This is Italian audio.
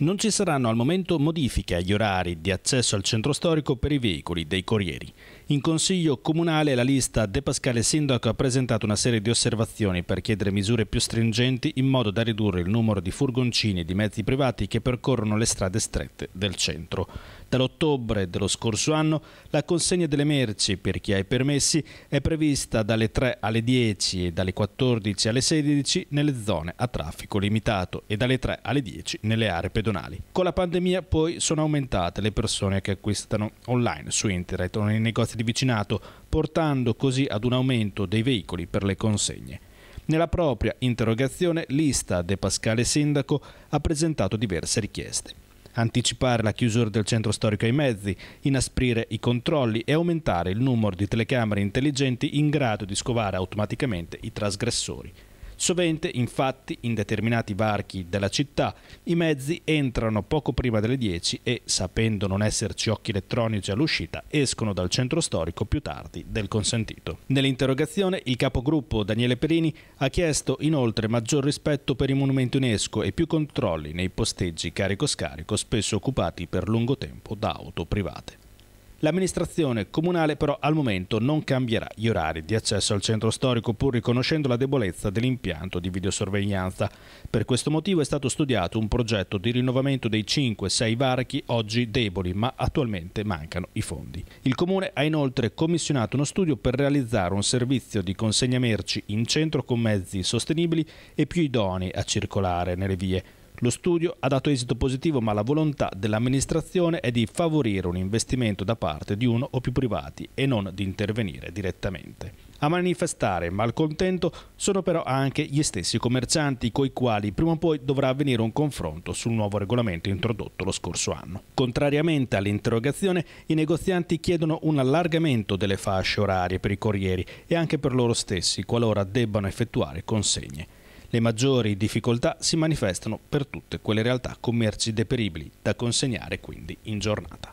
Non ci saranno al momento modifiche agli orari di accesso al centro storico per i veicoli dei Corrieri. In Consiglio Comunale la lista De Pascale Sindaco ha presentato una serie di osservazioni per chiedere misure più stringenti in modo da ridurre il numero di furgoncini e di mezzi privati che percorrono le strade strette del centro. Dall'ottobre dello scorso anno la consegna delle merci per chi ha i permessi è prevista dalle 3 alle 10 e dalle 14 alle 16 nelle zone a traffico limitato e dalle 3 alle 10 nelle aree pedonali pedonali. Con la pandemia poi sono aumentate le persone che acquistano online, su internet o nei negozi di vicinato, portando così ad un aumento dei veicoli per le consegne. Nella propria interrogazione l'Ista De Pascale Sindaco ha presentato diverse richieste. Anticipare la chiusura del centro storico ai mezzi, inasprire i controlli e aumentare il numero di telecamere intelligenti in grado di scovare automaticamente i trasgressori. Sovente, infatti, in determinati varchi della città, i mezzi entrano poco prima delle 10 e, sapendo non esserci occhi elettronici all'uscita, escono dal centro storico più tardi del consentito. Nell'interrogazione, il capogruppo Daniele Perini ha chiesto inoltre maggior rispetto per i monumenti UNESCO e più controlli nei posteggi carico-scarico spesso occupati per lungo tempo da auto private. L'amministrazione comunale però al momento non cambierà gli orari di accesso al centro storico pur riconoscendo la debolezza dell'impianto di videosorveglianza. Per questo motivo è stato studiato un progetto di rinnovamento dei 5-6 varchi oggi deboli ma attualmente mancano i fondi. Il comune ha inoltre commissionato uno studio per realizzare un servizio di consegna merci in centro con mezzi sostenibili e più idonei a circolare nelle vie. Lo studio ha dato esito positivo ma la volontà dell'amministrazione è di favorire un investimento da parte di uno o più privati e non di intervenire direttamente. A manifestare malcontento sono però anche gli stessi commercianti coi quali prima o poi dovrà avvenire un confronto sul nuovo regolamento introdotto lo scorso anno. Contrariamente all'interrogazione, i negozianti chiedono un allargamento delle fasce orarie per i corrieri e anche per loro stessi qualora debbano effettuare consegne. Le maggiori difficoltà si manifestano per tutte quelle realtà commerci deperibili, da consegnare quindi in giornata.